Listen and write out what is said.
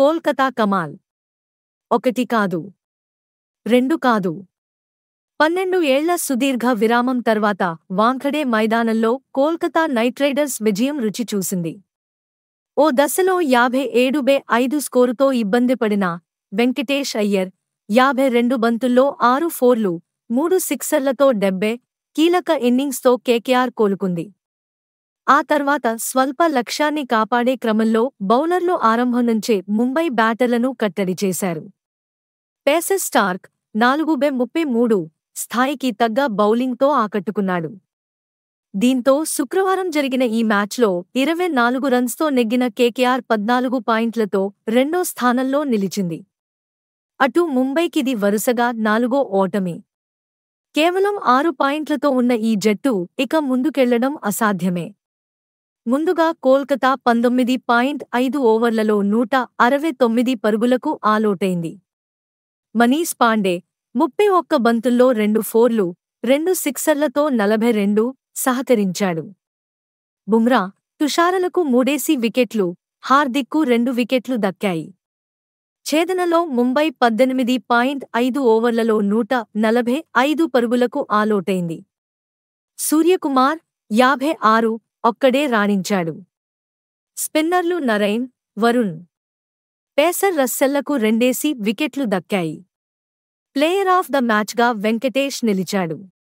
కోల్కతా కమాల్ ఒకటి కాదు రెండు కాదు పన్నెండు ఏళ్ల సుదీర్ఘ విరామం తర్వాత వాంఖడే మైదానంలో కోల్కతా నైట్ రైడర్స్ విజయం రుచి చూసింది ఓ దశలో యాభై ఏడు బే ఐదు స్కోరుతో ఇబ్బంది పడిన వెంకటేష్ అయ్యర్ యాభై రెండు బంతుల్లో ఆరు ఫోర్లు మూడు సిక్సర్లతో డెబ్బే కీలక ఇన్నింగ్స్తో కేకేఆర్ కోలుకుంది ఆ తర్వాత స్వల్ప లక్ష్యాన్ని కాపాడే క్రమంలో బౌలర్లు ఆరంభం నుంచే ముంబై బ్యాటర్లను కట్టడి చేశారు పేసెస్ స్టార్క్ నాలుగు బె ముప్పై మూడు స్థాయికి తగ్గ బౌలింగ్తో ఆకట్టుకున్నాడు దీంతో శుక్రవారం జరిగిన ఈ మ్యాచ్లో ఇరవై నాలుగు రన్స్తో నెగ్గిన కేకేఆర్ పద్నాలుగు పాయింట్లతో రెండో స్థానంలో నిలిచింది అటు ముంబైకిది వరుసగా నాలుగో ఓటమి కేవలం ఆరు పాయింట్లతో ఉన్న ఈ జట్టు ఇక ముందుకెళ్లడం అసాధ్యమే ముందుగా కోల్కతా పంతొమ్మిది పాయింట్ ఐదు ఓవర్లలో నూట అరవై తొమ్మిది పరుగులకు ఆలోటైంది మనీష్ పాండే ముప్పై ఒక్క బంతుల్లో రెండు ఫోర్లు రెండు సిక్సర్లతో నలభై రెండు సహకరించాడు బుమ్రా తుషారలకు మూడేసి వికెట్లు హార్దిక్కు రెండు వికెట్లు దక్కాయి ఛేదనలో ముంబై పద్దెనిమిది పాయింట్ ఐదు ఓవర్లలో నూట నలభై ఐదు పరుగులకు ఆలోటైంది సూర్యకుమార్ యాభై ఆరు ఒక్కడే రాణించాడు స్పిన్నర్లు నరైన్ వరుణ్ పేసర్ రస్సెల్లకు రెండేసి వికెట్లు దక్కాయి ప్లేయర్ ఆఫ్ ద మ్యాచ్గా వెంకటేష్ నిలిచాడు